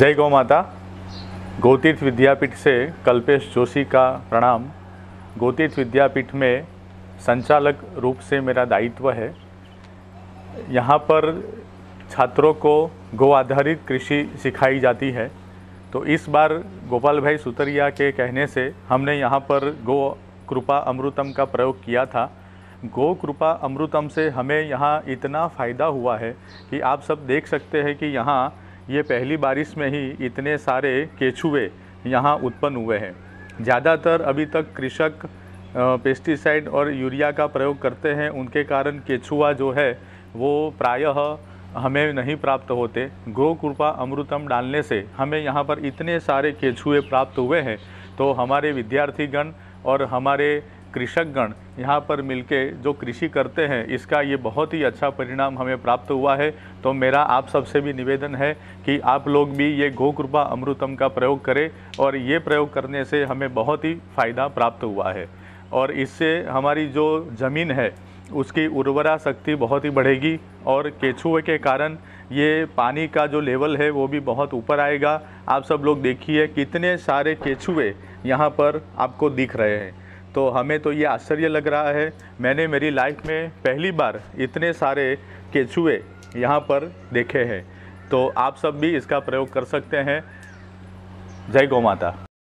जय गौ माता गोतीर्थ विद्यापीठ से कल्पेश जोशी का प्रणाम गोतीर्थ विद्यापीठ में संचालक रूप से मेरा दायित्व है यहाँ पर छात्रों को गौ आधारित कृषि सिखाई जाती है तो इस बार गोपाल भाई सुतरिया के कहने से हमने यहाँ पर गो कृपा अमृतम का प्रयोग किया था गो कृपा अमृतम से हमें यहाँ इतना फ़ायदा हुआ है कि आप सब देख सकते हैं कि यहाँ ये पहली बारिश में ही इतने सारे केचुए यहाँ उत्पन्न हुए हैं ज़्यादातर अभी तक कृषक पेस्टिसाइड और यूरिया का प्रयोग करते हैं उनके कारण केचुआ जो है वो प्रायः हमें नहीं प्राप्त होते गो कृपा अमृतम डालने से हमें यहाँ पर इतने सारे केचुए प्राप्त हुए हैं तो हमारे विद्यार्थीगण और हमारे कृषकगण यहाँ पर मिलके जो कृषि करते हैं इसका ये बहुत ही अच्छा परिणाम हमें प्राप्त हुआ है तो मेरा आप सबसे भी निवेदन है कि आप लोग भी ये गोकृपा अमृतम का प्रयोग करें और ये प्रयोग करने से हमें बहुत ही फ़ायदा प्राप्त हुआ है और इससे हमारी जो ज़मीन है उसकी उर्वरा शक्ति बहुत ही बढ़ेगी और केचुए के कारण ये पानी का जो लेवल है वो भी बहुत ऊपर आएगा आप सब लोग देखिए कितने सारे केचुए यहाँ पर आपको दिख रहे हैं तो हमें तो ये आश्चर्य लग रहा है मैंने मेरी लाइफ में पहली बार इतने सारे केचुए यहाँ पर देखे हैं तो आप सब भी इसका प्रयोग कर सकते हैं जय गौ माता